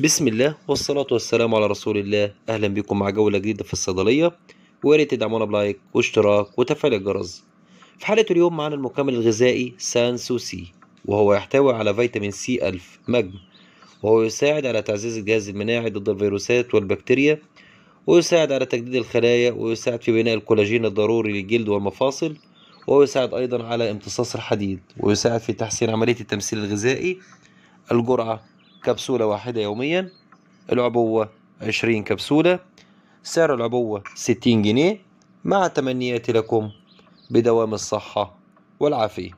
بسم الله والصلاة والسلام على رسول الله أهلا بكم مع جولة جديدة في الصيدلية ويا ريت تدعمونا بلايك واشتراك وتفعيل الجرس في حلقة اليوم معانا المكمل الغذائي سانسوسي وهو يحتوي على فيتامين سي ألف مجم وهو يساعد على تعزيز الجهاز المناعي ضد الفيروسات والبكتيريا ويساعد على تجديد الخلايا ويساعد في بناء الكولاجين الضروري للجلد والمفاصل ويساعد أيضا على امتصاص الحديد ويساعد في تحسين عملية التمثيل الغذائي الجرعة كبسولة واحدة يوميا العبوة 20 كبسولة سعر العبوة 60 جنيه مع تمنياتي لكم بدوام الصحة والعافية